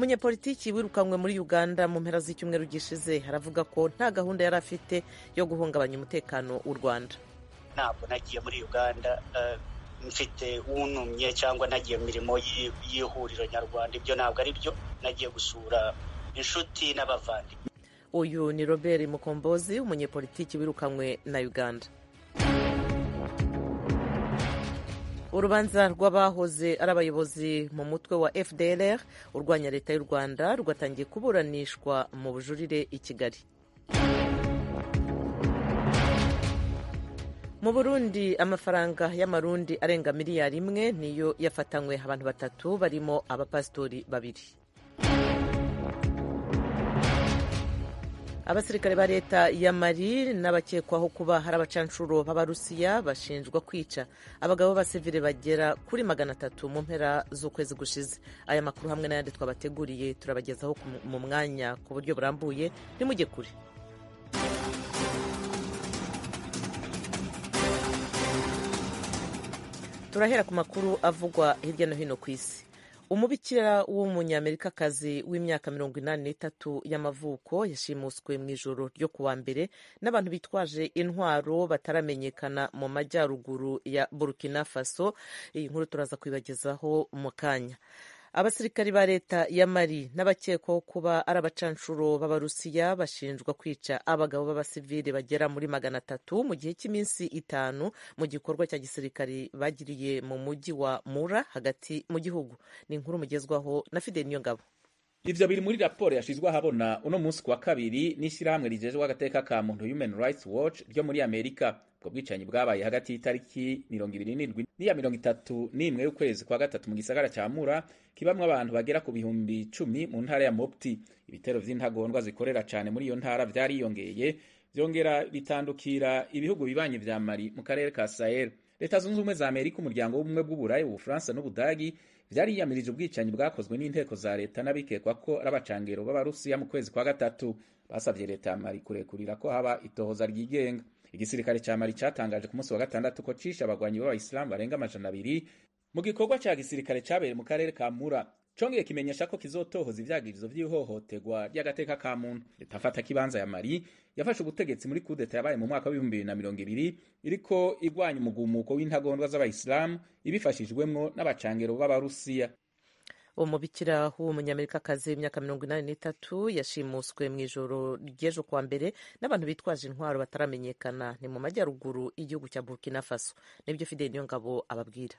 umunyepolitiki wirukanwe muri uganda mu mpera z'icyumweru gishize aravuga ko nta gahunda yari afite yo guhungabanya umutekano w'u rwanda ntabwo nagiye muri uganda eh, mfite wunumye cyangwa nagiye mu mirimo y'ihuriro nyarwanda ibyo ntabwo ari byo nagiye gusura inshuti n'abavandimwe uyu ni robert mukombozi umunyepolitiki wirukanywe na uganda urubanza rw'abahoze ari abayobozi mu mutwe wa fdr urwanya leta y'u rwanda rwatangiye kuburanishwa mu bujurire i kigali mu burundi amafaranga y'amarundi arenga miliyari imwe niyo yafatanywe abantu batatu barimo abapasitori babiri abasirikare ba leta ya mari n'abakekwaho kuba hari abacanshuro b'abarusiya bashinjwa kwica abagabo b'abasivile bagera kuri magana atatu mu mpera z'ukwezi gushize aya makuru hamwe n'ayandi twabateguriye turabagezaho mu mwanya ku buryo burambuye ntimujye kure turahera ku makuru avugwa hirya no hino ku isi umubikira w'umunyamerikakazi w'imyaka mirongo inani n'itatu y'amavuko yashimuswe mu ijoro ryo kuwa mbere n'abantu bitwaje intwaro bataramenyekana mu majyaruguru ya Burkina Faso iyi nkuru turaza kuyibagezaho mu kanya abasirikari ba leta ya mari n'abakekwaho kuba ari abacanshuro b'abarusiya bashinjwa kwica abagabo b'abasivili bagera muri magana atatu mu gihe cy'iminsi itanu mu gikorwa cya gisirikari bagiriye mu mujyi wa mura hagati mu gihugu ni inkuru mugezwaho na fide niyongabo ivyo biri muri raporo yashyizwe ahabona uno munsi wa kabiri n'ishyirahamwe rijejwe agateka ka muntu Human Rights Watch ryo muri Amerika ubwo bwicanyi bwabaye hagati y'itariki mirongo ibiri n'indwi n'iya mirongo itatu n'imwe y'ukwezi kwa gatatu mu gisagara cya mura kibamwo abantu bagera ku bihumbi icumi mu ntara ya mopti ibitero vy'intagondwa zikorera cyane muri iyo ntara vyariyongeye vyongera bitandukira ibihugu bibanye vya mali mu karere ka sahel leta zunze ubumwe za amerika umuryango w'ubumwe bw'uburayi ubufaransa n'ubudagi vyariyamirije ubwicanyi bwakozwe n'inteko za leta n'abikekwa ko ari abacangero b'abarusiya mu kwezi kwa gatatu basavye leta ya mali kurekurira ko haba itohoza ryigenga igisirikare ca Mali catangaje ku munsi wa gatandatu ko cisha abagwanyi b'abayisilamu barenga amajana abiri mu gikorwa ca gisirikare cyabereye mu karere ka Mura congeye kimenyesha ko kizotohoza ivyagirizo vy'ihohoterwa ry'agateka ka muntu leta afata kibanza ya Mali yafashe ubutegetsi muri kudeta yabaye mu mwaka wa 2022 iriko igwanya umugumuko w'intagondwa z'abayisilamu ibifashijwemwo n'abacangero b'abarusiya umubikira w'umunyamerikakazi w'imyaka mirongo inani n'itatu yashimuswe mu ijoro ry'ejo kwa mbere n'abantu bitwaje intwaro bataramenyekana ni mu majyaruguru y'igihugu cya burkina faso nibyo Fide niyo ngabo ababwira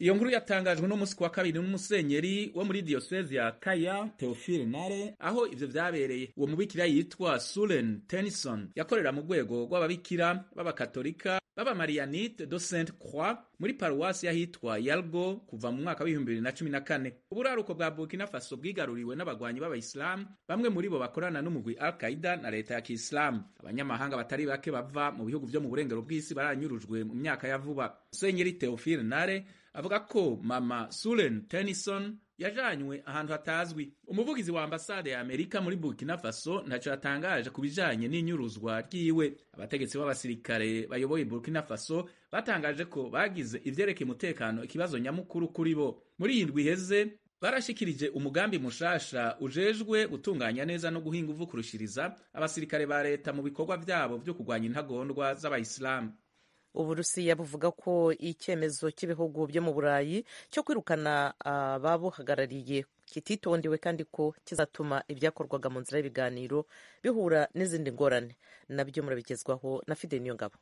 iyo nkuru yatangajwe n'umunsi ku wa kabiri n'umusenyeri wo muri Diyosezi ya Kaya Theophile Nare aho ivyo byabereye uwo mubikira yitwa Sulen Tennyson yakorera mu rwego rw'ababikira b'abakatolika b'abamarianite de Sainte Croix muri paruwasi y'ahitwa Yalgo kuva mu mwaka w'ibihumbi na cumi na kane uburaruko bwa Burkina Faso bwigaruriwe n'abagwanyi b'abayisilamu bamwe muri bo bakorana n'umugwi Al na leta ya Kiislamu abanyamahanga batari bake bava mu bihugu byo mu burengero bw'isi baranyurujwe mu myaka ya vuba Musenyeri Theophile Nare avuga ko mama Sulen Tennyson yajanywe ahantu hatazwi umuvugizi wa ambasade ya Amerika muri Burkina Faso ntacyo yatangaje ku bijanye n'inyuruzwa ryiwe abategetsi b'abasirikare bayoboye Burkina Faso batangaje ko bagize ivyerekeye umutekano ikibazo nyamukuru kuri bo muri iyi ndwi iheze barashikirije umugambi mushasha ujejwe gutunganya neza no guhinga uvukurushiriza abasirikare ba leta mu bikorwa vyabo vyo kurwanya intagondwa z'abayisilamu uburusiya buvuga ko icyemezo cy'ibihugu byo mu burayi cyo kwirukana ah, ababuhagarariye kititondewe kandi ko kizatuma ibyakorwaga mu nzira y'ibiganiro bihura n'izindi ngorane nabyo murabigezwaho na fide niyo ngabo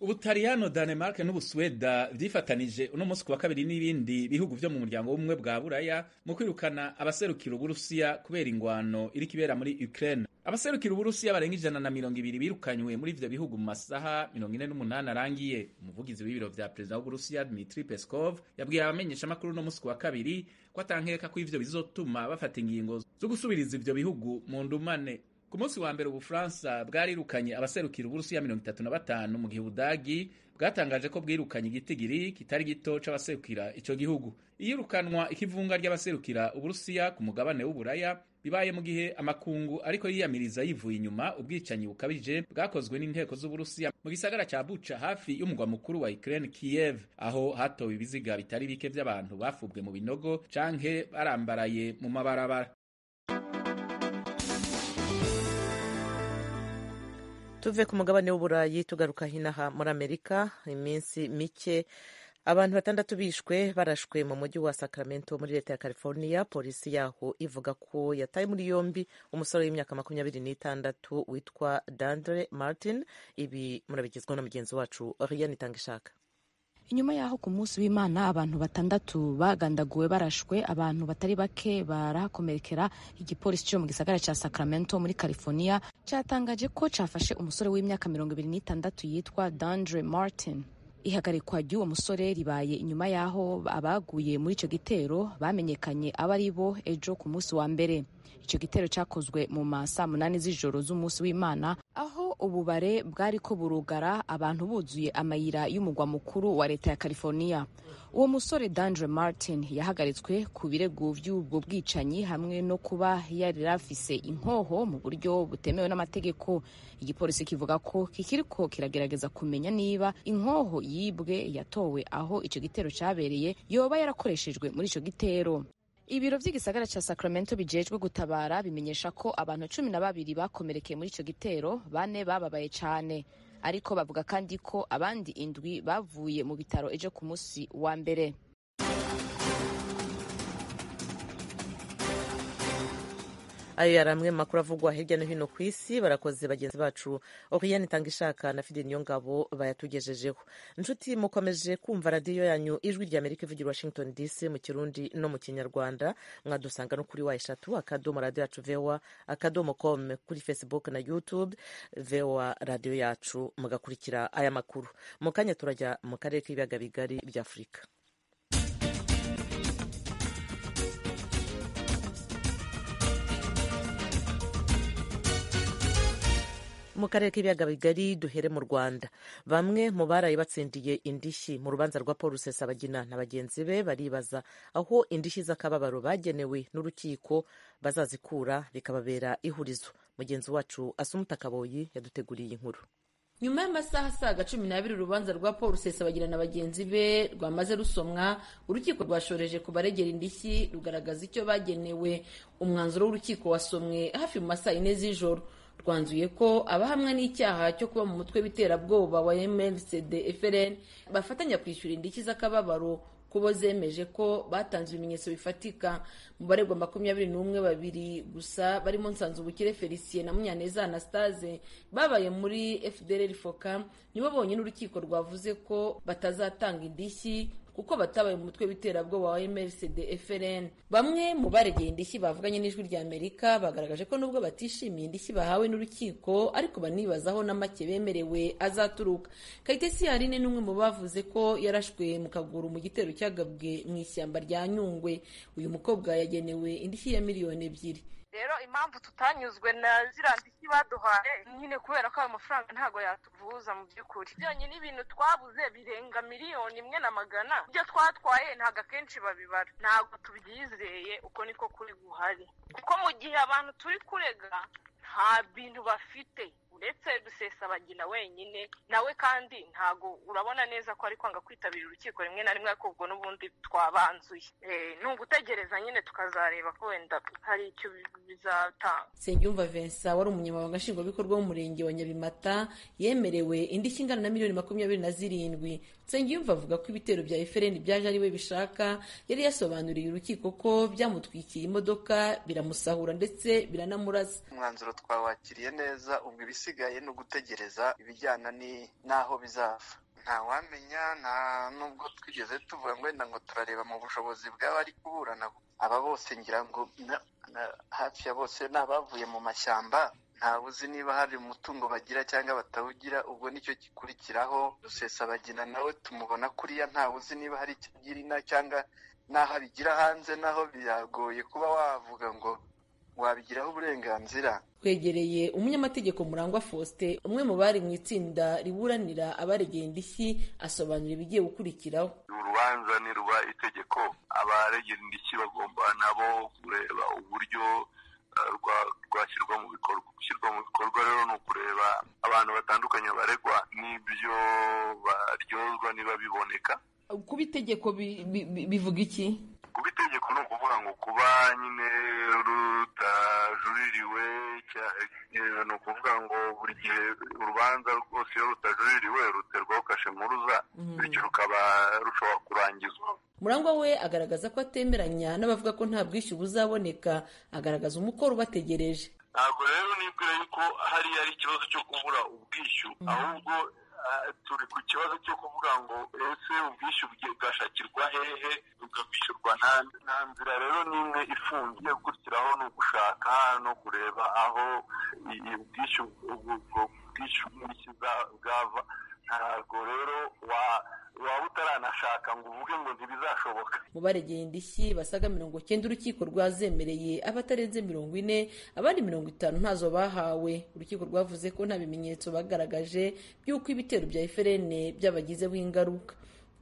ubutaliyano danemark n'ubusweda vyifatanije uno munsi kuwa kabiri n'ibindi bihugu vyo mu muryango w'umwe bwa buraya mu kwirukana abaserukira uburusiya kubera ingwano iriko ibera muri Ukraine abaserukira uburusiya barenga ijana na mirongo ibiri birukanywe muri ivyo bihugu mu masaha mirongo ine n'umunani arangiye umuvugizi w'ibiro vya perezida w'uburusiya Dmitri Peskov yabwiye abamenyeshamakuru uno munsi kuwa kabiri ko atankeka ko ivyo bizotuma bafata ingingo zo gusubiriza ivyo bihugu mu ndumane ku munsi wa mbere ubufaransa bwarirukanye abaserukira uburusiya mirongo itatu na batanu mu gihe ubudagi bwatangaje ko bwirukanye igitigiri kitari gito c'abaserukira icyo gihugu iyirukanwa ikivunga ry'abaserukira uburusiya ku mugabane w'uburaya bibaye mu gihe amakungu ariko yiyamiriza yivuye inyuma ubwicanyi bukabije bwakozwe n'inteko z'uburusiya mu gisagara cya buca hafi y'umugwa mukuru wa ukraine kiev aho hatowe ibiziga bitari bike vy'abantu bafubwe mu binogo canke barambaraye mu mabarabara tuve ku mugabane w'uburayi tugaruka hinaha muri amerika iminsi mike abantu batandatu bishwe barashwe mu mujyi wa sacramento muri leta ya california polisi yaho ivuga ko yataye muri yombi umusore w'imyaka makumyabiri n'itandatu witwa dandre martin ibi murabigezwaho na mugenzi wacu rian itanga ishaka inyuma y'aho ku munsi w'imana abantu batandatu bagandaguwe barashwe abantu batari bake barakomerekera igipolisi cyo mu gisagara cya sacramento muri california cyatangaje ko cyafashe umusore w'imyaka mirongo ibiri n'itandatu yitwa dandre martin ihagarikwa ry'uwo musore ribaye inyuma y'aho abaguye muri icyo gitero bamenyekanye abo ari bo ejo ku munsi wa mbere icyo gitero cyakozwe mu ma saa munani z'ijoro z'umunsi w'imana aho ububare bwari ko burugara abantu buzuye amayira y'umugwa mukuru wa leta ya california uwo musore dandre martin yahagaritswe ku birego by'ubwo bwicanyi hamwe no kuba yari afise inkoho mu buryo butemewe n'amategeko igipolisi kivuga ko kikiriko kiragerageza kumenya niba inkoho yibwe yatowe aho icyo gitero cyabereye yoba yarakoreshejwe muri icyo gitero ibiro by'igisagara cya Sacramento bijejwe gutabara bimenyesha ko abantu cumi na babiri bakomerekeye muri icyo gitero bane bababaye cyane ariko bavuga kandi ko abandi indwi bavuye mu bitaro ejo ku munsi wa mbere ayo yari amwe makuru avugwa hirya no hino ku isi barakoze bagenzi bacu Oriane Tangishaka na Fidel Niyongabo bayatugejejeho inshuti mukomeje kumva radiyo yanyu ijwi rya Amerika ivugira Washington DC mu kirundi no mu kinyarwanda mwadusanga no kuri wa eshatu akadomo radiyo yacu vewa akadomo com kuri Facebook na YouTube vewa radiyo yacu mugakurikira aya makuru mu kanya turajya mu karere k'ibiyaga bigari by'Afurika mu karere k'ibiyaga bigari duhere mu rwanda bamwe mu baraye batsindiye indishyi mu rubanza rwa paul rusesabagina na bagenzi be baribaza aho indishyi z'akababaro bagenewe n'urukiko bazazikura bikababera ihurizo mugenzi wacu asumuta kaboyi yaduteguriye inkuru nyuma y'amasaha asaga cumi n'abiri urubanza rwa paul rusesabagina na bagenzi be rwamaze rusomwa urukiko rwashoreje kubaregera indishyi rugaragaza icyo bagenewe umwanzuro w'urukiko wasomwe hafi mu masaa yine z'ijoro rwanzuye ko abahamwa n'icyaha cyo kuba mu mutwe w'iterabwoba wa MNCD FLN bafatanya kwishyura indishyi z'akababaro kubo zemeje ko batanze ibimenyetso bifatika mu baregwa makumyabiri n'umwe babiri gusa barimo Nsanzubukire Felicien na Munyaneza Anastase babaye muri FDLR FOCAM nibo bonyine urukiko rwavuze ko batazatanga indishyi kuko batabaye mu mutwe w'iterabwoba wa MRCD FRN bamwe mu baregeye indishyi bavuganye n'ijwi rya Amerika bagaragaje ko nubwo batishimiye indishyi bahawe n'urukiko ariko banibazaho na bemerewe azaturuka Kayitesi Yarine n'umwe mu bavuze ko yarashwe mu kaguru mu gitero cyagabwe mu ishyamba rya Nyungwe uyu mukobwa yagenewe indishyi ya miliyoni ebyiri rero impamvu tutanyuzwe na zirandiki ndishyi baduhaye nyine kubera ko ayo mafaranga ntabwo yatuvuza mu by'ukuri byonyine ibintu twabuze birenga miliyoni imwe na magana ibyo twatwaye ntabwo akenshi babibara ntabwo tubyizeye uko niko kuri guhari kuko mu gihe abantu turi kurega nta bintu bafite ndetse rusesabagina wenyine nawe kandi ntago urabona neza ko ari kwanga kwitabira urukiko rimwe na rimwe ariko ubwo n'ubundi twabanzuye eh, ni ugutegereza nyine tukazareba ko wenda hari icyo bizatanga Nsengiyumva Vincent wari umunyamabanga nshingwabikorwa w'umurenge wa Nyabimata yemerewe indishyi ingana na miliyoni makumyabiri na zirindwi Nsengiyumva avuga ko ibitero bya Efereni byaje ari we bishaka yari yasobanuriye urukiko ko byamutwikiye imodoka biramusahura ndetse biranamuraza umwanzuro twawakiriye neza ubwo ibisi igisigaye ni ugutegereza ibijyana n'aho bizava ntawamenya nta nubwo twigeze tuvuga ngo wenda ngo turareba mu bushobozi bw'abari kuburana aba bose ngira ngo hafi ya bose ni abavuye mu mashyamba ntawe uzi niba hari umutungo bagira cyangwa batawugira ubwo nicyo gikurikiraho bagina nawe tumubona kuriya ntawe uzi niba hari icyo agira cyangwa n'aho abigira hanze naho biragoye kuba wavuga ngo wabigiraho uburenganzira kwegereye umunyamategeko murangwa faustin umwe mu bari mu itsinda riburanira abaregeye indishyi asobanura ibigiye gukurikiraho urubanza ni ruba itegeko abaregera indishyi bagomba nabo kureba uburyo eh, rwashyirwa mu bikorwa gushyirwa mu bikorwa rero ni ukureba abantu batandukanye baregwa n'ibyo baryozwa niba biboneka kuba itegeko bivuga iki kuba itegeko ni ukuvuga ngo kuba nyine rutajuririwe eh, ni ukuvuga ngo buri gihe urubanza rwose iyo rutajuririwe ruterwaho kashe mpuruza mhm. bityo rukaba rushobora kurangizwa murangwa we agaragaza ko atemeranya n'abavuga ko nta bwishyu buzaboneka agaragaza umukoro ubategereje ntabwo rero nibwira yuko hariya ari ikibazo cyo kubura ubwishyu mhm. ahubwo turi ku kibazo cyo kuvuga ngo ese ubwishyu bwashakirwa hehe bukabwishyurwa nta nzira rero n'imwe ifungiye gukurikiraho ni ugushaka no kureba aho ubwishyu mu baregeye indishyi basaga mirongo cyenda urukiko rwazemereye abatarenze mirongo ine abandi mirongo itanu ntazo bahawe urukiko rwavuze ko nta bimenyetso bagaragaje by'uko ibitero bya eferene byabagizeho ingaruka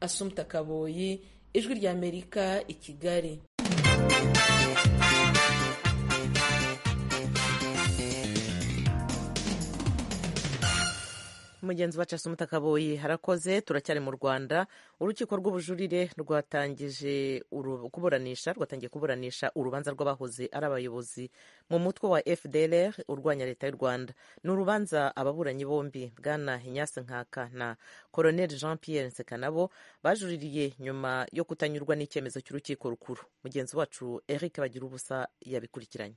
asumta kaboyi ijwi ry'amerika i kigali umugenzi wacu asumita kaboyi harakoze turacyari mu rwanda urukiko rw'ubujurire rwatangije kuburanisha rwatangiye kuburanisha urubanza rw'abahoze ari abayobozi mu mutwe wa fdR urwanya leta y'u rwanda ni urubanza ababuranyi bombi bwana inyasi nkaka na colonel jean pierre nsekanabo bajuririye nyuma yo kutanyurwa n'icyemezo cy'urukiko rukuru mugenzi wacu eric bagira ubusa yabikurikiranye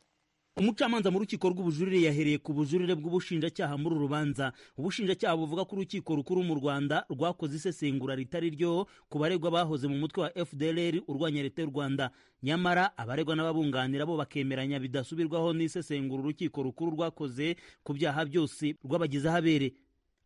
umucamanza mu rukiko rw'ubujurire yahereye ku bujurire bw'ubushinjacyaha muri urubanza ubushinjacyaha buvuga ko urukiko rukuru mu rwanda rwakoze isesengura ritari ryo ku baregwa bahoze mu mutwe wa fdlr urwanya leta y'u rwanda nyamara abaregwa n'ababunganira bo bakemeranya bidasubirwaho n'isesengura urukiko rukuru rwakoze ku byaha byose rwabagizeho abere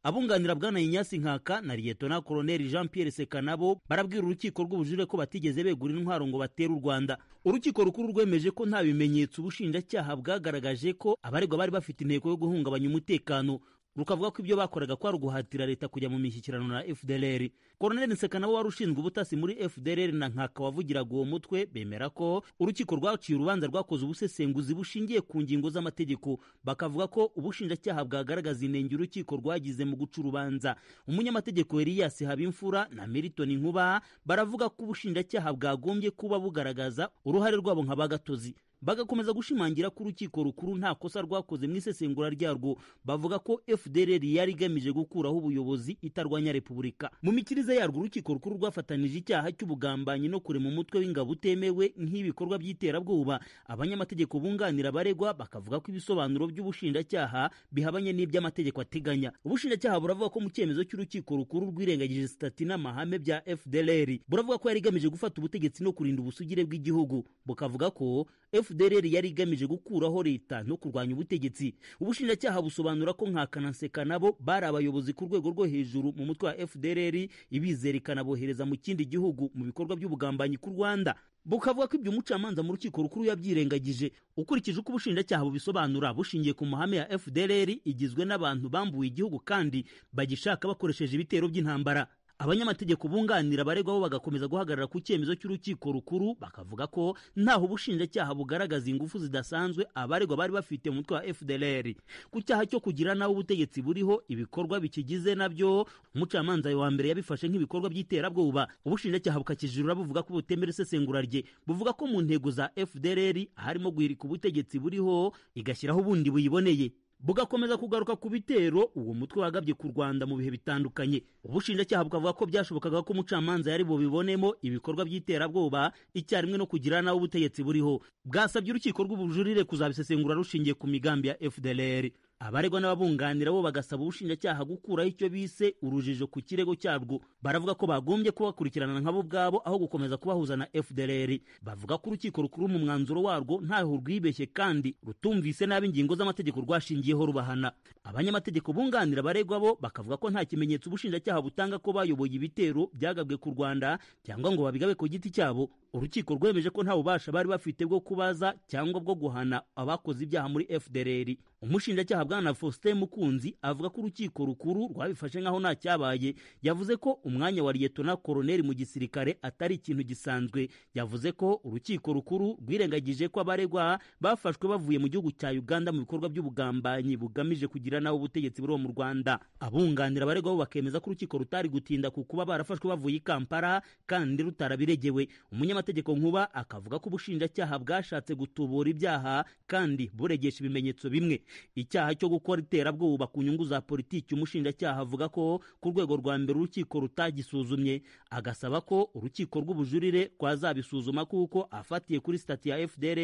abunganira bwana Inyasi Nkaka na Liyetona Koloneli Jean Pierre Sekanabo barabwira urukiko rw'ubujurire ko batigeze begura intwaro ngo batere u Rwanda urukiko rukuru rwemeje ko nta bimenyetso ubushinjacyaha bwagaragaje ko abaregwa bari bafite intego yo guhungabanya umutekano rukavuga ko ibyo bakoraga kwari uguhatira leta kujya mu mishyikirano na FDLR Colonel Nseka nabo wari ushinzwe ubutasi muri FDLR na Nkaka wavugiraga uwo mutwe bemera ko urukiko rwaciye urubanza rwakoze ubusesenguzi bushingiye ku ngingo z'amategeko bakavuga ko ubushinjacyaha bwagaragaza inenge urukiko rwagize mu guca urubanza umunyamategeko Elias Habimfura na Milton Nkuba baravuga ko ubushinjacyaha bwagombye kuba bugaragaza uruhare rwabo nka bagatozi bagakomeza gushimangira ko urukiko rukuru nta kosa rwakoze mu isesengura ryarwo bavuga ko FDLR yari igamije gukuraho ubuyobozi itarwanya repubulika mu mikirize yarwo urukiko rukuru rwafatanije icyaha cy'ubugambanyi no kurema umutwe w'ingabo utemewe nk'ibikorwa by'iterabwoba abanyamategeko bunganira baregwa bakavuga ko ibisobanuro by'ubushinjacyaha bihabanye n'iby'amategeko ateganya ubushinjacyaha buravuga ko mu cyemezo cy'urukiko rukuru rwirengagije sitati n'amahame bya FDLR buravuga ko yari igamije gufata ubutegetsi no kurinda ubusugire bw'igihugu bukavuga ko FDLR fdrr yari igamije gukuraho leta no kurwanya ubutegetsi ubushinjacyaha busobanura ko nkakanaseka nabo bari abayobozi ku rwego rwo hejuru mu mutwe wa fdrr ibizera ikanabohereza mu kindi gihugu mu bikorwa by'ubugambanyi ku rwanda bukavuga ko ibyo umucamanza mu rukiko rukuru yabyirengagije ukurikije uko ubushinjacyaha bubisobanura bushingiye ku mahame ya fdrr igizwe n'abantu bambuwe igihugu kandi bagishaka bakoresheje ibitero by'intambara abanyamategeko bunganira abaregwa bagakomeza guhagarara ku cyemezo cy'urukiko rukuru bakavuga ko ntaho ubushinjacyaha bugaragaza ingufu zidasanzwe abaregwa bari bafite mu mutwe wa FDLR ku cyaha cyo kugira nawe ubutegetsi buriho ibikorwa bikigize nabyo umucamanza wa mbere yabifashe nk'ibikorwa by'iterabwoba ubushinjacyaha bukakijurura buvuga ko butemera isesengura rye buvuga ko mu ntego za FDLR harimo guhirika ubutegetsi buriho igashyiraho ubundi buyiboneye bugakomeza kugaruka ku bitero uwo mutwe wagabye ku rwanda mu bihe bitandukanye ubushinjacyaha bukavuga ko byashobokaga ko umucamanza yari bubibonemo ibikorwa by'iterabwoba icyarimwe no kugirana ubutegetsi buriho bwasabye urukiko rw'ubujurire kuzabisesengura rushingiye ku migambi ya fdlr abaregwa n'ababunganira bo bagasaba ubushinjacyaha gukuraho icyo bise urujijo ku kirego cyarwo baravuga ko bagombye kubakurikirana nkabo ubwabo aho gukomeza kubahuza na fdrr bavuga ko urukiko rukuru mu mwanzuro warwo ntaho rwibeshye kandi rutumvise nabi ingingo z'amategeko rwashingiyeho rubahana abanyamategeko bunganira abaregwa bo bakavuga ko nta kimenyetso ubushinjacyaha butanga ko bayoboye ibitero byagabwe ku rwanda cyangwa ngo babigabe ku giti cyabo urukiko rwemeje ko nta bubasha bari bafite bwo kubaza cyangwa bwo guhana abakoze ibyaha muri fdrr umushinjacyaha bwana Faustin Mukunzi avuga ko urukiko rukuru rwabifashe nk'aho ntacyabaye yavuze ko umwanya wa liyetona koroneli mu gisirikare atari ikintu gisanzwe yavuze ko urukiko rukuru rwirengagije ko abaregwa bafashwe bavuye mu gihugu cya Uganda mu bikorwa by'ubugambanyi bugamije kugira naho ubutegetsi buriho mu Rwanda abunganira abaregwa bo bakemeza ko urukiko rutari gutinda ku kuba barafashwe bavuye i Kampala kandi rutarabiregewe umunyamategeko nkuba akavuga ko ubushinjacyaha bwashatse gutubura ibyaha kandi buregesha ibimenyetso bimwe icyaha cyo gukora iterabwoba ku nyungu za politiki umushinjacyaha avuga ko ku rwego rwa mbere urukiko rutagisuzumye agasaba ko urukiko rw'ubujurire rwazabisuzuma kuko afatiye kuri sitati ya fdr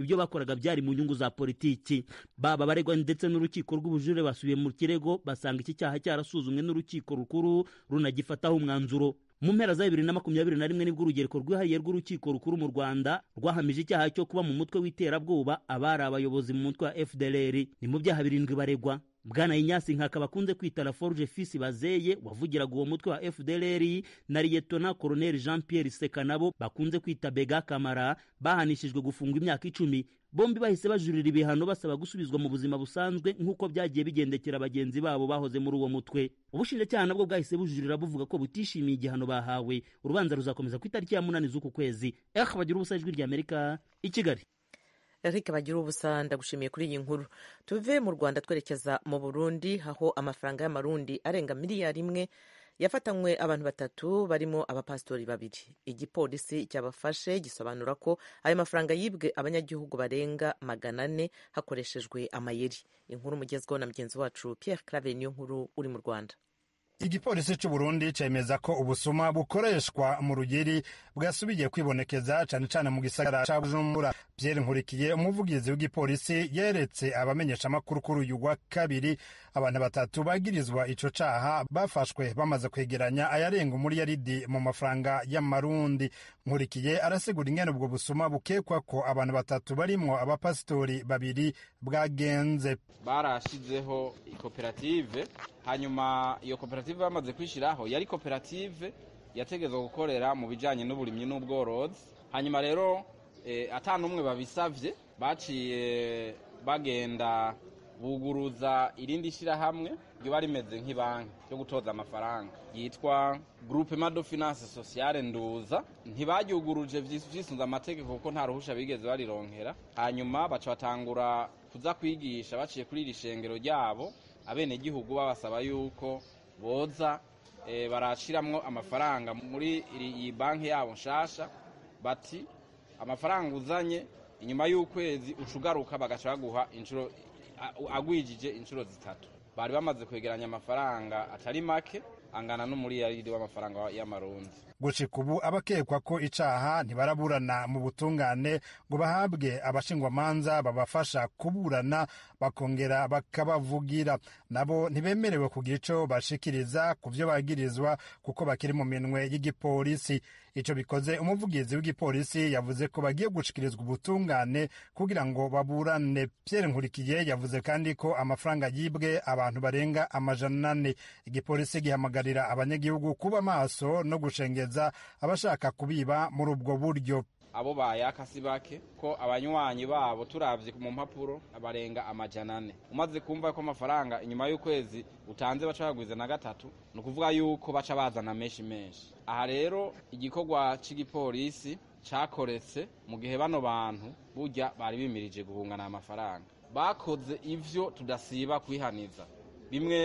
ibyo bakoraga byari mu nyungu za politiki baba baregwa ndetse n'urukiko rw'ubujurire basubiye mu kirego basanga iki cyaha cyarasuzumwe n'urukiko rukuru runagifataho umwanzuro mu mpera za bibiri na makumyabiri na rimwe nibwo urugereko rwihariye rw'urukiko rukuru mu rwanda rwahamije icyaha cyo kuba mu mutwe w'iterabwoba abari abayobozi mu mutwe wa fdlr ni mu byaha birindwi baregwa bwana inyasi nkaka bakunze kwita la fisi bazeye wavugiraga uwo mutwe wa fdlr na liyetona koroneli jean pierre seka bakunze kwita bega kamara bahanishijwe gufungwa imyaka icumi bombi bahise bajurira ibihano basaba gusubizwa mu buzima busanzwe nk'uko byagiye bigendekera bagenzi babo bahoze muri uwo mutwe ubushinjacyaha nabwo bwahise bujurira buvuga ko butishimiye igihano bahawe urubanza ruzakomeza ku itariki ya munani z'uku kwezi ehe bagira ubusa ijwi ry'amerika i kigali Eric bagira ubusa ndagushimiye kuri iyi nkuru tuve mu Rwanda twerekeza mu Burundi aho amafaranga y'amarundi arenga miliyari imwe yafatanywe abantu batatu barimo abapasitori babiri igipolisi cyabafashe gisobanura ko ayo mafaranga yibwe abanyagihugu barenga magana ane hakoreshejwe amayeri inkuru mugezweho na mugenzi wacu Pierre Clave niyo nkuru uri mu Rwanda igipolisi cy'u Burundi cemeza ko ubusuma bukoreshwa mu rugiri bwasubiye kwibonekeza cyane cyane mu gisagara ca Bujumbura Pierre Nkurikiye umuvugizi w'igipolisi yeretse abamenyeshamakuru amakuru kuri uyu wa kabiri abantu batatu bagirizwa ico caha bafashwe bamaze kwegeranya ayarenga umuriyaridi mu mafaranga y'amarundi nkurikiye arasigura ingene ubwo busuma bukekwa ko abantu batatu barimwo abapasitori babiri bwagenze barashizeho ikoperative hanyuma iyo koperative bamaze kwishiraho yari koperative yategezwa gukorera mu bijanye n'uburimyi n'ubworozi hanyuma rero eh, ata n'umwe babisavye baciye bagenda buguruza irindi shyirahamwe riba rimeze nk'ibanki ryo gutoza amafaranga yitwa gurupe mado finanse sosiyale nduza ntibaryuguruje byisunze amategeko kuko nta ruhusha bigeze barironkera hanyuma baca batangura kuza kwigisha baciye kuri iri shengero ryabo abenegihugu babasaba yuko boza eh, barashyiramo amafaranga muri iyi banki yabo nshasha bati amafaranga uzanye inyuma y'ukwezi ucugaruka bagaca baguha inshuro agwijije inshuro zitatu bari bamaze kwegeranya amafaranga atari make angana n'umuriyariri w'amafaranga y'amarundi gushika ubu abakekwa ko icaha ntibaraburana mu butungane ngo bahabwe abashingwamanza babafasha kuburana bakongera bakabavugira nabo ntibemerewe kugira ico bashikiriza ku vyo bagirizwa kuko bakiri mu minwe y'igipolisi icyo bikoze umuvugizi w'igipolisi yavuze ko bagiye gushyikirizwa ubutungane kugira ngo baburane Pierre Nkurikiye yavuze kandi ko amafaranga yibwe abantu barenga amajana ane igipolisi gihamagarira abanyagihugu kuba maso no gushengeza abashaka kubiba muri ubwo buryo abo bayaka bake ko abanywanyi babo turabye mu mpapuro barenga amajana ane umaze kumva ko amafaranga inyuma y'ukwezi utanze baca bagwiza na gatatu ni ukuvuga yuko baca bazana menshi menshi aha rero igikorwa cy'igipolisi cyakoretse mu gihe bano bantu burya bari bimirije guhungana amafaranga bakoze ibyo tudasiba kwihaniza bimwe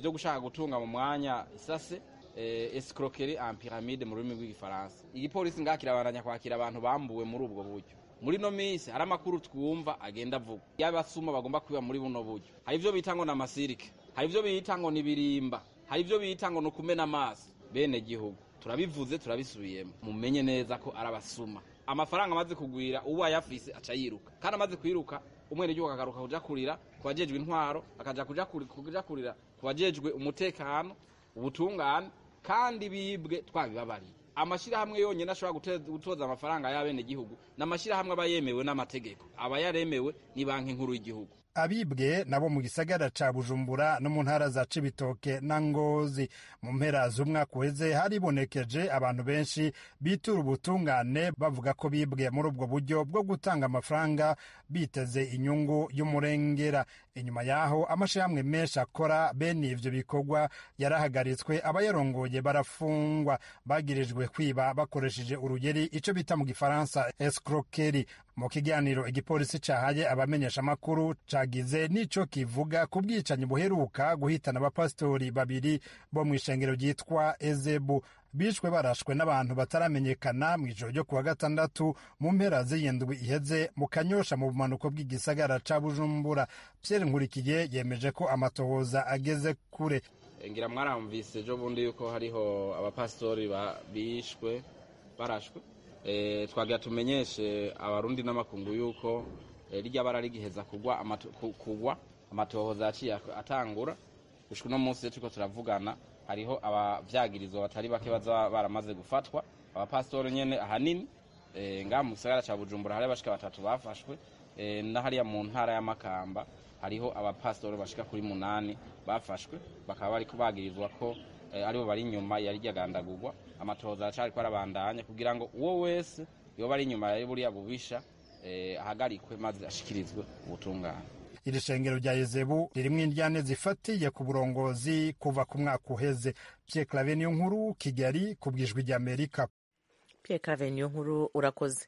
byo eh, gushaka gutunga mu mwanya isase Eh, escroquerie en pyramide mu rurimi rw'igifaransa igipolisi ngaho kirabandanya kwakira abantu bambuwe muri ubwo buryo muri ino minsi hari amakuru twumva agenda avuga y'abasuma bagomba kwiba muri buno buryo hari ibyo bita ngo ni amasirike hari ibyo bita ngo ni ibirimba hari ibyo bita ngo ni ukumena amaso bene gihugu turabivuze turabisubiyemo mumenye neza ko ari abasuma amafaranga amaze kugwira uwo ayafise aca yiruka kandi amaze kwiruka umwenegihugu akagaruka kuja kurira ku intwaro akaja kuja kurira ku umutekano ubutungane kandi bibwe twabibabariye amashyirahamwe yonyine ashobora gutoza amafaranga y'abenegihugu ni amashyirahamwe aba yemewe n'amategeko aba yaremewe ni banki nkuru y'igihugu abibwe nabo mu gisagara ca bujumbura no mu ntara za cibitoke na ngozi mu mpera z'umwaka uheze haribonekeje abantu benshi bitura ubutungane bavuga ko bibwe muri ubwo buryo bwo gutanga amafaranga biteze inyungu y'umurengera inyuma y'aho amashirahamwe menshi akora bene ibyo bikorwa yarahagaritswe abayarongoye barafungwa bagirijwe kwiba bakoresheje urugeri icyo bita mu gifaransa escroquerie mu kiganiro igipolisi cahaye abamenyeshamakuru cagize nicyo kivuga ku bwicanyi buheruka guhitana abapasitori babiri bo mu mw'ishengero ryitwa ezebu bishwe barashwe n'abantu bataramenyekana mu ijoro ryo kuwa gatandatu mu mpera z'iyindwi iheze mu kanyosha mu bumanuko bw'igisagara ca bujumbura pierre nkurikiye yemeje ko amatohoza ageze kure eh, ngira mwaramvise ejo bundi yuko hariho abapastori bishwe barashwe eh, twagira tumenyeshe abarundi n'amakungu yuko eh, rijya bara rigiheza kugwa amatohoza yaciye atangura gushwa uno munsi turi turavugana hariho ababyagirizwa batari bake baza baramaze gufatwa abapastor nyine ahanini eh, nga mu gisagara cya bujumbura hariho abashika batatu bafashwe eh, na hariya mu ntara y'amakamba hariho abapastor bashika kuri munani bafashwe bakaba bari kubagirizwa ko eh, aribo bari inyuma yari ryagandagurwa amatohoza aracari ko kugira ngo uwo wese yoba ari inyuma ya buriya bubisha ahagarikwe maze ashyikirizwe ubutungane iri shengero rya yezebu ririmo indyane zifatiye ku burongozi kuva ku mwaka uheze clave niyo nkuru Kigali ku bwijwi rya Amerika clave niyo nkuru urakoze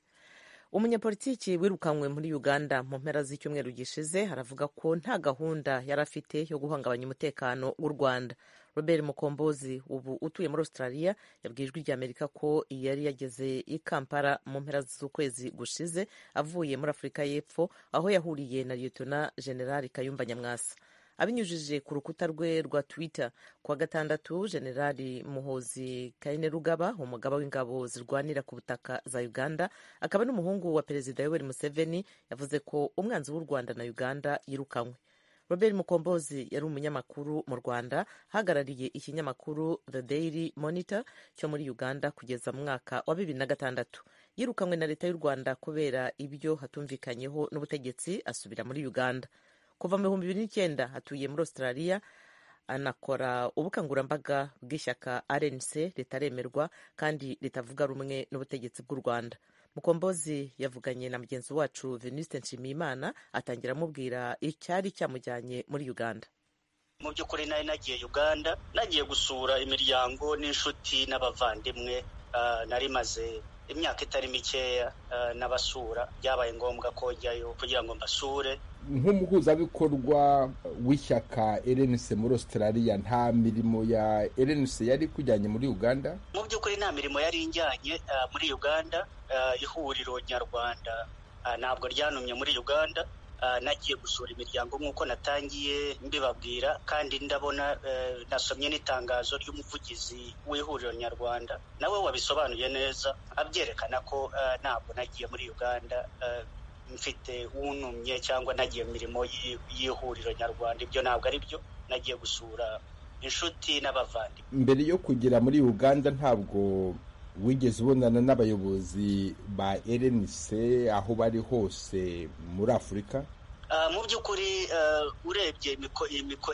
umunyapolitiki wirukanwe muri uganda mu mpera z'icyumweru gishize aravuga ko nta gahunda yari afite yo guhungabanya umutekano w'u rwanda Robert Mukombozi ubu utuye muri Australia yabwiye ijwi rya Amerika ko yari yageze i Kampala mu mpera z'ukwezi gushize avuye muri Afurika y'Epfo aho yahuriye na Lieutenant General Kayumba Nyamwasa abinyujije ku rukuta rwe rwa Twitter kuwa gatandatu Generali Muhozi Rugaba umugaba w'ingabo zirwanira ku butaka za Uganda akaba n'umuhungu wa Perezida Yoweri Museveni yavuze ko umwanzi w'u Rwanda na Uganda yirukanywe Robert Mukombozi yari umunyamakuru mu Rwanda ahagarariye ikinyamakuru The Daily Monitor cyo muri Uganda kugeza mu mwaka wa bibiri na gatandatu yirukanywe na leta y'u Rwanda kubera ibyo hatumvikanyeho n'ubutegetsi asubira muri Uganda kuva mu bihumbi bibiri n'icyenda hatuye muri Australia anakora ubukangurambaga bw'ishyaka RNC ritaremerwa kandi ritavuga rumwe n'ubutegetsi bw'u Rwanda mukombozi yavuganye na mugenzi wacu venuste nshimiyimana atangira amubwira icyari cyamujyanye muri uganda mu by'ukuri nari nagiye uganda nagiye gusura imiryango n'inshuti n'abavandimwe ah, nari maze imyaka itari mikeya eh, n'abasura byabaye ngombwa ko njyayo kugira ngo mbasure nk'umuhuzabikorwa w'ishyaka RNC muri Australia nta mirimo ya RNC yari kujyanye muri Uganda mu by'ukuri nta mirimo yari injyanye eh, muri Uganda eh, ihuriro nyarwanda ntabwo ryanumye muri Uganda Eh, nagiye gusura imiryango nk'uko natangiye mbibabwira kandi ndabona eh, nasomye n'itangazo ry'umuvugizi w'ihuriro nyarwanda nawe wabisobanuye neza abyerekana ko eh, ntabwo nagiye muri uganda mfite wunumye cyangwa nagiye mu mirimo y'ihuriro nyarwanda ibyo ntabwo ari byo nagiye gusura inshuti n'abavandimwe mbere yo kugera muri uganda ntabwo wigeze ubonana n'abayobozi ba RNC aho bari hose muri Afurika ah, mu by'ukuri ah, urebye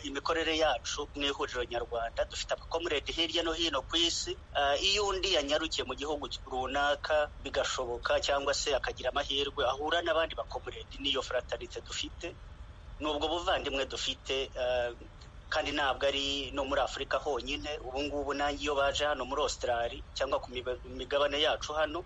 imikorere yacu mu ihuriro nyarwanda dufite abakomuredi hirya no hino ku isi ah, iyo undi yanyarukiye mu gihugu runaka bigashoboka cyangwa se akagira amahirwe ahura n'abandi bakomuredi n'iyo faratarite dufite n'ubwo buvandimwe dufite kandi ntabwo ari no muri afurika honyine ubu ngubu nanjye iyo baje hano muri Australia cyangwa ku migabane yacu hano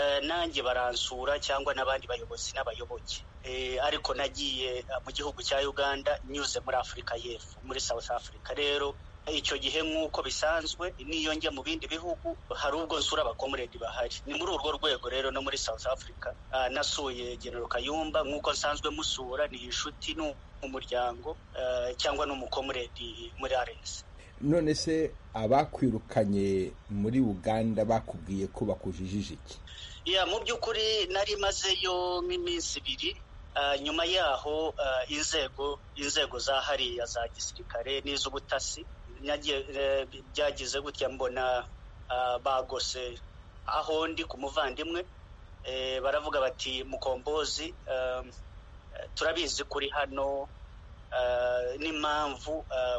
eh, nanjye baransura cyangwa n'abandi bayobozi n'abayoboke eh, ariko nagiye mu gihugu cya uganda nyuze muri afurika y'epfo muri south africa rero icyo gihe nk'uko bisanzwe n'iyo njya mu bindi bihugu hari ubwo nsura abakomuredi bahari ni muri urwo rwego rero no muri South Africa ah, nasuye General Kayumba nk'uko nsanzwe musura ni inshuti ni umuryango ah, cyangwa ni muri arensi none se abakwirukanye muri uganda bakubwiye ko bakujijije iki ya mu by'ukuri nari mazeyo nk'iminsi ibiri ah, nyuma yaho inzego inzego za hariya za gisirikare n'iz'ubutasi Eh, byagize gutya mbona ah, bagose aho ndi ku muvandimwe eh, baravuga bati mukombozi eh, turabizi kuri hano n'impamvu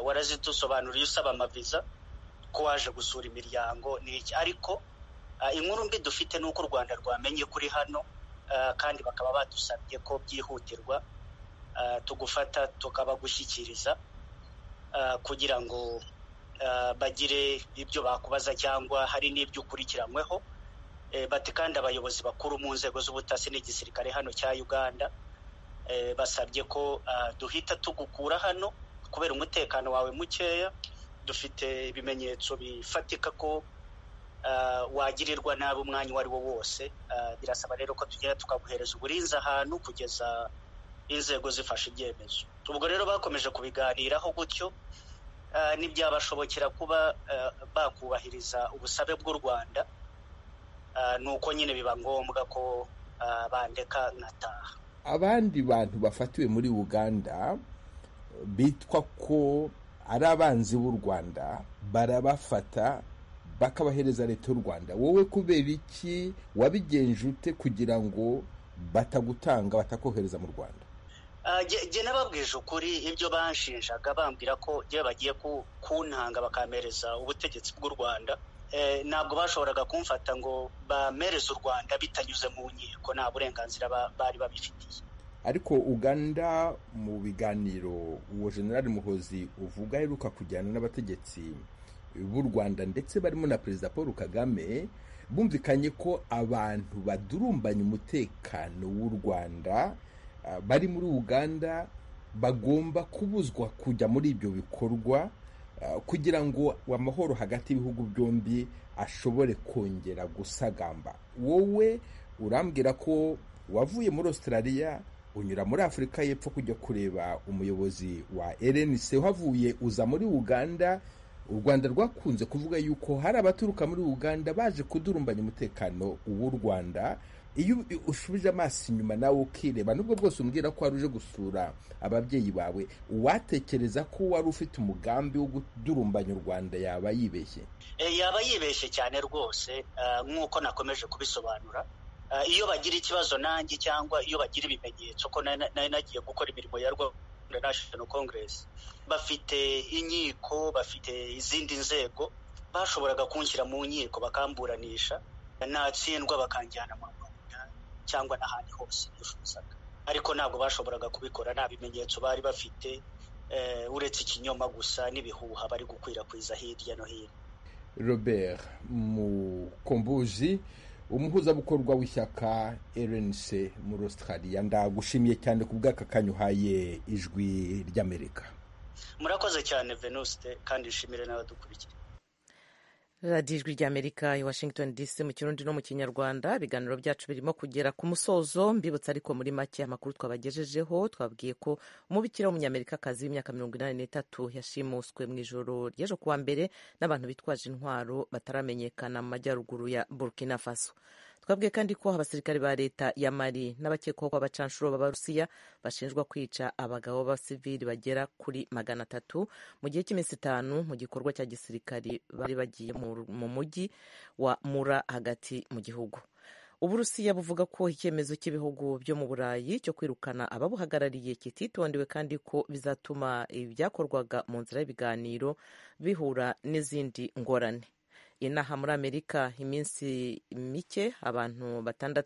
warazidusobanuriye usaba amaviza ko waje gusura imiryango n'iki ariko inkuru mbi dufite ni uko u rwanda rwamenye kuri hano kandi bakaba badusabye ko byihutirwa tugufata tukabagushyikiriza kugira ngo Eh, bagire ibyo bakubaza cyangwa hari n'ibyo ukurikiranyweho eh, bati kandi abayobozi bakuru mu nzego z'ubutasi n'igisirikare hano cya uganda eh, basabye ko duhita tugukura hano kubera umutekano wawe mukeya dufite ibimenyetso bifatika ko wagirirwa nabi umwanya uwo ari wo wose birasaba rero ko tugenda tukaguhereza uburinzi ahantu kugeza inzego zifashe ibyemezo ubwo rero bakomeje kubiganiraho gutyo Eh, ntibyabashobokera kuba eh, bakubahiriza ubusabe bw'u rwanda eh, ni uko nyine biba ngombwa ko bandeka nkataha abandi bantu bafatiwe muri uganda bitwa ko ari abanzi b'u rwanda barabafata bakabahereza leta y'u rwanda wowe kubera iki wabigenje ute kugira ngo batagutanga batakohereza mu rwanda njye ah, nababwije ukuri ibyo banshinjaga bambwira ko njye bagiye kuntanga bakamereza ubutegetsi bw'u rwanda eh, ntabwo bashoboraga kumfata ngo bamereze u rwanda bitanyuze mu nkiko nta burenganzira bari babifitiye ariko uganda mu biganiro uwo generali muhozi uvuga aheruka kujyana n'abategetsi b'u rwanda ndetse barimo na perezida paul kagame bumvikanye ko abantu badurumbanya umutekano w'u rwanda Ah, bari muri uganda bagomba kubuzwa kujya muri ibyo bikorwa ah, kugira ngo amahoro hagati y'ibihugu byombi ashobore kongera gusagamba wowe urambwira ko wavuye muri australia unyura muri afurika y'epfo kujya kureba umuyobozi wa rnc uhavuye uza muri uganda u rwanda rwakunze kuvuga yuko hari abaturuka muri uganda baje kudurumbanya umutekano w'u rwanda iyo ushubije amaso inyuma nawe ukireba nubwo bwose umbwira ko wari uje gusura ababyeyi bawe uwatekereza ko wari ufite umugambi wo kudurumbanya u rwanda yaba yibeshye eh, yaba yibeshye cyane rwose eh, nk'uko nakomeje kubisobanura eh, iyo bagira ikibazo nanjye cyangwa iyo bagira ibimenyetso ko nari nagiye gukora imirimo ya rwanda national congress bafite inkiko bafite izindi nzego bashoboraga kunshyira mu nkiko bakamburanisha natsindwa bakanjyana mu cyangwa n'ahandi hose bifuzaga ariko ntabwo bashoboraga kubikora nta bimenyetso bari bafite eh, uretse ikinyoma gusa n'ibihuha bari gukwirakwiza hirya no hino robert mukombuzi umuhuzabukorwa w'ishyaka rnc muri australia ndagushimiye cyane ku bw'aka kanya uhaye ijwi ry'amerika murakoze cyane venuste kandi nshimire n'abadukurikiye radiyo ijwi ry'amerika i washington dc mu kirundi no mu kinyarwanda ibiganiro byacu birimo kugera ku musozo mbibutsa ariko muri make amakuru twabagejejeho twabwiye ko umubikira w'umunyamerikakazi w'imyaka mirongo inani n'itatu yashimuswe mu ijoro ry'ejo kuwa mbere n'abantu bitwaje intwaro bataramenyekana mu majyaruguru ya burkina faso twabwiye kandi ko abasirikare ba leta ya Mari n'abakekwaho ko abacanshuro b'abarusiya bashinjwa kwica abagabo b'abasivili bagera kuri magana atatu mu gihe cy'iminsi itanu mu gikorwa cya gisirikari bari bagiye mu mujyi wa Mura hagati mu gihugu uburusiya buvuga ko icyemezo cy'ibihugu byo mu burayi cyo kwirukana ababuhagarariye kititondewe kandi ko bizatuma ibyakorwaga mu nzira y'ibiganiro bihura n'izindi ngorane inaha muri Amerika iminsi mike abantu batandatu